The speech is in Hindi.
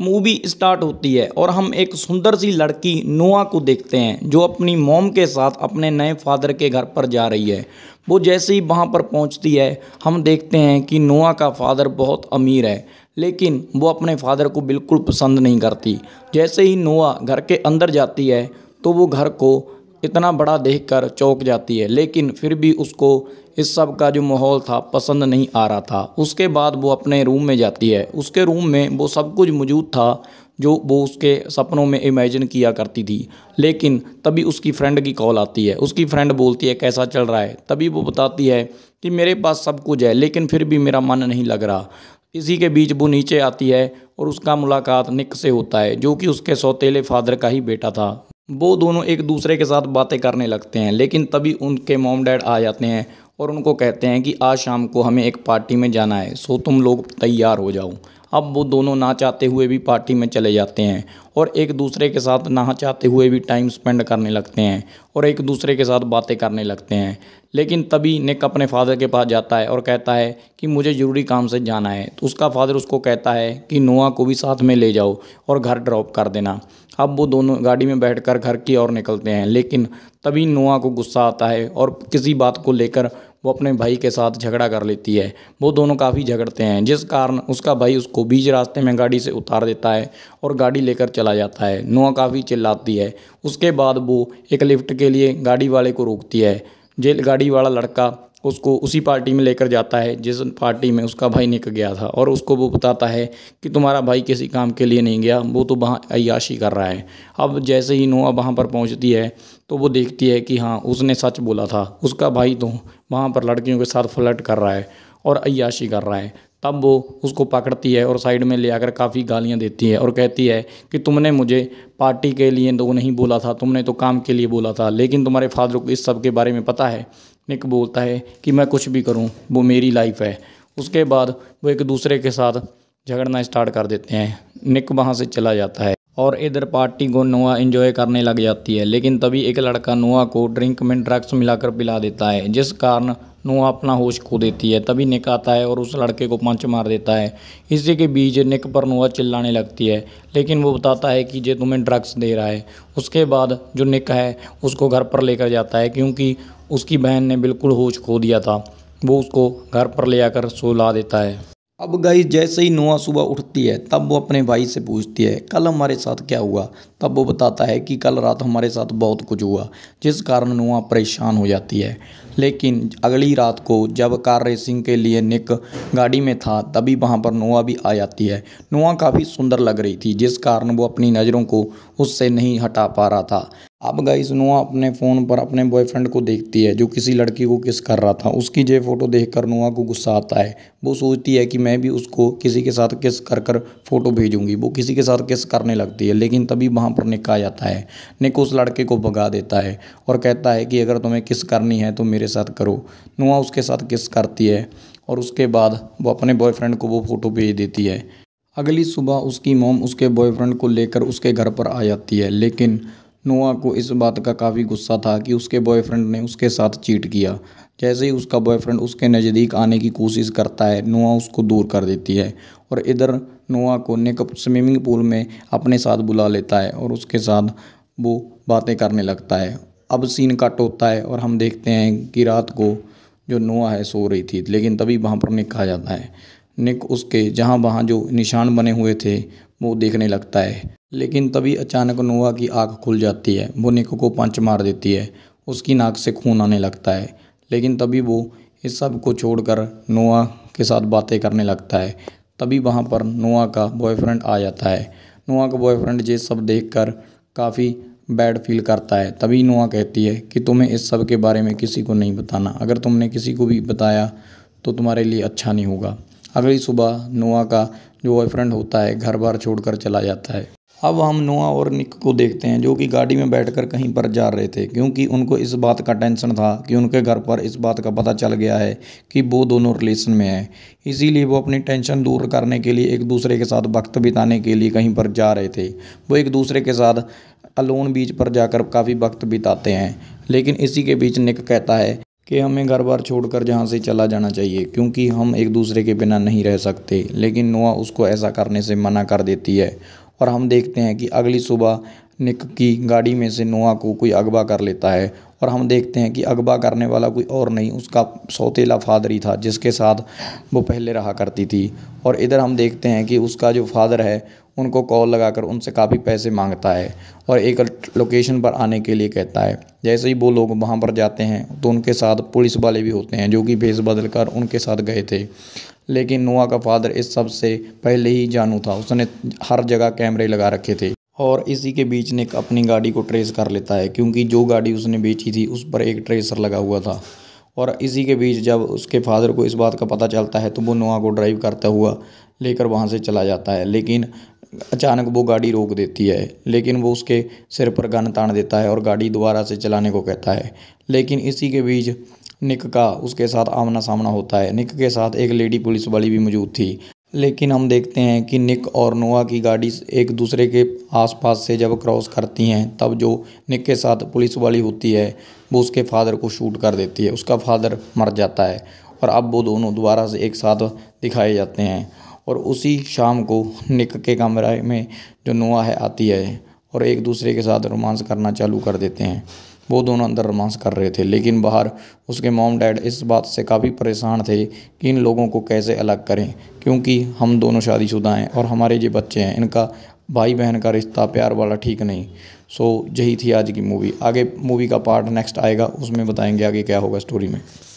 मूवी स्टार्ट होती है और हम एक सुंदर सी लड़की नोआ को देखते हैं जो अपनी मोम के साथ अपने नए फादर के घर पर जा रही है वो जैसे ही वहाँ पर पहुँचती है हम देखते हैं कि नोआ का फादर बहुत अमीर है लेकिन वो अपने फादर को बिल्कुल पसंद नहीं करती जैसे ही नोआ घर के अंदर जाती है तो वो घर को इतना बड़ा देखकर चौंक जाती है लेकिन फिर भी उसको इस सब का जो माहौल था पसंद नहीं आ रहा था उसके बाद वो अपने रूम में जाती है उसके रूम में वो सब कुछ मौजूद था जो वो उसके सपनों में इमेजिन किया करती थी लेकिन तभी उसकी फ्रेंड की कॉल आती है उसकी फ्रेंड बोलती है कैसा चल रहा है तभी वो बताती है कि मेरे पास सब कुछ है लेकिन फिर भी मेरा मन नहीं लग रहा इसी के बीच वो नीचे आती है और उसका मुलाकात निक से होता है जो कि उसके सौतेले फादर का ही बेटा था वो दोनों एक दूसरे के साथ बातें करने लगते हैं लेकिन तभी उनके मोम डैड आ जाते हैं और उनको कहते हैं कि आज शाम को हमें एक पार्टी में जाना है सो तुम लोग तैयार हो जाओ अब वो दोनों ना चाहते हुए भी पार्टी में चले जाते हैं और एक दूसरे के साथ ना चाहते हुए भी टाइम स्पेंड करने लगते हैं और एक दूसरे के साथ बातें करने लगते हैं लेकिन तभी निक अपने फादर के पास जाता है और कहता है कि मुझे ज़रूरी काम से जाना है तो उसका फादर उसको कहता है कि नोआ को भी साथ में ले जाओ और घर ड्रॉप कर देना अब वो दोनों गाड़ी में बैठ घर की ओर निकलते हैं लेकिन तभी नोआ को गुस्सा आता है और किसी बात को लेकर वो अपने भाई के साथ झगड़ा कर लेती है वो दोनों काफ़ी झगड़ते हैं जिस कारण उसका भाई उसको बीच रास्ते में गाड़ी से उतार देता है और गाड़ी लेकर चला जाता है नोआ काफ़ी चिल्लाती है उसके बाद वो एक लिफ्ट के लिए गाड़ी वाले को रोकती है जेल गाड़ी वाला लड़का उसको उसी पार्टी में लेकर जाता है जिस पार्टी में उसका भाई निक गया था और उसको वो बताता है कि तुम्हारा भाई किसी काम के लिए नहीं गया वो तो वहाँ अयाशी कर रहा है अब जैसे ही नोआ वहाँ पर पहुँचती है तो वो देखती है कि हाँ उसने सच बोला था उसका भाई तो वहाँ पर लड़कियों के साथ फ्लट कर रहा है और अयाशी कर रहा है तब वो उसको पकड़ती है और साइड में ले आकर काफ़ी गालियाँ देती है और कहती है कि तुमने मुझे पार्टी के लिए तो नहीं बोला था तुमने तो काम के लिए बोला था लेकिन तुम्हारे फादर को इस सब के बारे में पता है निक बोलता है कि मैं कुछ भी करूं वो मेरी लाइफ है उसके बाद वो एक दूसरे के साथ झगड़ना स्टार्ट कर देते हैं निक वहाँ से चला जाता है और इधर पार्टी को नोआ इन्जॉय करने लग जाती है लेकिन तभी एक लड़का नोआ को ड्रिंक में ड्रग्स मिलाकर पिला देता है जिस कारण नोआ अपना होश खो देती है तभी निक आता है और उस लड़के को पंच मार देता है इसी के बीच निक पर नोआ चिल्लाने लगती है लेकिन वो बताता है कि जे तुम्हें ड्रग्स दे रहा है उसके बाद जो निक है उसको घर पर लेकर जाता है क्योंकि उसकी बहन ने बिल्कुल होश खो दिया था वो उसको घर पर ले आकर सुला देता है अब गई जैसे ही नोआ सुबह उठती है तब वो अपने भाई से पूछती है कल हमारे साथ क्या हुआ तब वो बताता है कि कल रात हमारे साथ बहुत कुछ हुआ जिस कारण नोआ परेशान हो जाती है लेकिन अगली रात को जब कार रेसिंग के लिए निक गाड़ी में था तभी वहाँ पर नोआ भी आ जाती है नोआ काफ़ी सुंदर लग रही थी जिस कारण वो अपनी नज़रों को उससे नहीं हटा पा रहा था अब गाइस नुआ अपने फ़ोन पर अपने बॉयफ्रेंड को देखती है जो किसी लड़की को किस कर रहा था उसकी ये फ़ोटो देखकर नुआ को गुस्सा आता है वो सोचती है कि मैं भी उसको किसी के साथ किस कर कर फ़ोटो भेजूंगी वो किसी के साथ किस करने लगती है लेकिन तभी वहाँ पर निक आ जाता है निक उस लड़के को भगा देता है और कहता है कि अगर तुम्हें किस करनी है तो मेरे साथ करो नुआ उसके साथ किस करती है और उसके बाद वो अपने बॉयफ्रेंड को वो फ़ोटो भेज देती है अगली सुबह उसकी मोम उसके बॉयफ्रेंड को लेकर उसके घर पर आ जाती है लेकिन नोआ को इस बात का काफ़ी गुस्सा था कि उसके बॉयफ्रेंड ने उसके साथ चीट किया जैसे ही उसका बॉयफ्रेंड उसके नज़दीक आने की कोशिश करता है नोआ उसको दूर कर देती है और इधर नोआ को निक स्विमिंग पूल में अपने साथ बुला लेता है और उसके साथ वो बातें करने लगता है अब सीन कट होता है और हम देखते हैं कि रात को जो नोआ है सो रही थी लेकिन तभी वहाँ पर निक कहा जाता है निक उसके जहाँ वहाँ जो निशान बने हुए थे वो देखने लगता है लेकिन तभी अचानक नोआ की आँख खुल जाती है वो निको को पंच मार देती है उसकी नाक से खून आने लगता है लेकिन तभी वो इस सब को छोड़कर नोआ के साथ बातें करने लगता है तभी वहाँ पर नोआ का बॉयफ्रेंड आ जाता है नोआ का बॉयफ्रेंड ये सब देख कर काफ़ी बैड फील करता है तभी नोआ कहती है कि तुम्हें इस सब के बारे में किसी को नहीं बताना अगर तुमने किसी को भी बताया तो तुम्हारे लिए अच्छा नहीं होगा अगली सुबह नोआ का जो बॉयफ्रेंड होता है घर बार छोड़कर चला जाता है अब हम नोआ और निक को देखते हैं जो कि गाड़ी में बैठकर कहीं पर जा रहे थे क्योंकि उनको इस बात का टेंशन था कि उनके घर पर इस बात का पता चल गया है कि वो दोनों रिलेशन में हैं इसीलिए वो अपनी टेंशन दूर करने के लिए एक दूसरे के साथ वक्त बिताने के लिए कहीं पर जा रहे थे वो एक दूसरे के साथ अलोन बीच पर जाकर काफ़ी वक्त बिताते हैं लेकिन इसी के बीच निक कहता है कि हमें घर बार छोड़ कर जहाँ से चला जाना चाहिए क्योंकि हम एक दूसरे के बिना नहीं रह सकते लेकिन नोआ उसको ऐसा करने से मना कर देती है और हम देखते हैं कि अगली सुबह निक की गाड़ी में से नोआ को कोई अगवा कर लेता है और हम देखते हैं कि अगवा करने वाला कोई और नहीं उसका सौतेला फादर ही था जिसके साथ वो पहले रहा करती थी और इधर हम देखते हैं कि उसका जो फादर है उनको कॉल लगाकर उनसे काफ़ी पैसे मांगता है और एक लोकेशन पर आने के लिए कहता है जैसे ही वो लोग वहाँ पर जाते हैं तो उनके साथ पुलिस वाले भी होते हैं जो कि भेस बदल कर उनके साथ गए थे लेकिन नोआ का फादर इस सब से पहले ही जानू था उसने हर जगह कैमरे लगा रखे थे और इसी के बीच निक अपनी गाड़ी को ट्रेस कर लेता है क्योंकि जो गाड़ी उसने बेची थी उस पर एक ट्रेसर लगा हुआ था और इसी के बीच जब उसके फादर को इस बात का पता चलता है तो वो नोआ को ड्राइव करता हुआ लेकर वहाँ से चला जाता है लेकिन अचानक वो गाड़ी रोक देती है लेकिन वो उसके सिर पर गन तान देता है और गाड़ी दोबारा से चलाने को कहता है लेकिन इसी के बीच निक का उसके साथ आमना सामना होता है निक के साथ एक लेडी पुलिस वाली भी मौजूद थी लेकिन हम देखते हैं कि निक और नोआ की गाड़ी एक दूसरे के आसपास से जब क्रॉस करती हैं तब जो निक के साथ पुलिस वाली होती है वो उसके फादर को शूट कर देती है उसका फादर मर जाता है और अब वो दोनों दोबारा से एक साथ दिखाए जाते हैं और उसी शाम को निक के कमरे में जो नोआ है आती है और एक दूसरे के साथ रोमांस करना चालू कर देते हैं वो दोनों अंदर रोमांस कर रहे थे लेकिन बाहर उसके मॉम डैड इस बात से काफ़ी परेशान थे कि इन लोगों को कैसे अलग करें क्योंकि हम दोनों शादीशुदा हैं और हमारे जो बच्चे हैं इनका भाई बहन का रिश्ता प्यार वाला ठीक नहीं सो यही थी आज की मूवी आगे मूवी का पार्ट नेक्स्ट आएगा उसमें बताएंगे आगे क्या होगा स्टोरी में